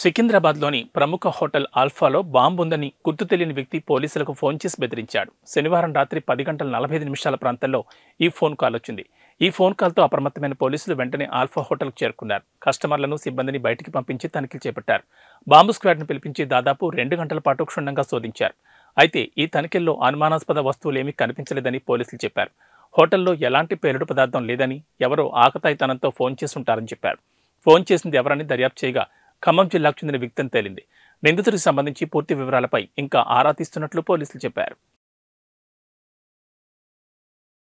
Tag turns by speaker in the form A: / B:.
A: సికింద్రాబాద్లోని ప్రముఖ hotel ఆల్ఫాలో bomb ఉందని గుర్తు తెలియని వ్యక్తి పోలీసులకు ఫోన్ చేసి బెదిరించాడు శనివారం రాత్రి పది గంటల నలభై నిమిషాల ప్రాంతంలో ఈ ఫోన్ కాల్ వచ్చింది ఈ ఫోన్ కాల్తో అప్రమత్తమైన పోలీసులు వెంటనే ఆల్ఫా హోటల్కు చేరుకున్నారు కస్టమర్లను సిబ్బందిని బయటికి పంపించి తనిఖీలు చేపట్టారు బాంబు స్క్వాడ్ను పిలిపించి దాదాపు రెండు గంటల పాటు క్షుణ్ణంగా శోధించారు అయితే ఈ తనిఖీల్లో అనుమానాస్పద వస్తువులేమీ కనిపించలేదని పోలీసులు చెప్పారు హోటల్లో ఎలాంటి పేలుడు పదార్థం లేదని ఎవరో ఆకతాయితనంతో ఫోన్ చేసి ఉంటారని చెప్పారు ఫోన్ చేసింది ఎవరని దర్యాప్తు చేయగా ఖమ్మం జిల్లాకు చెందిన వ్యక్తి అని తేలింది నిందితుడికి సంబంధించి పూర్తి వివరాలపై ఇంకా ఆరా తీస్తున్నట్లు పోలీసులు చెప్పారు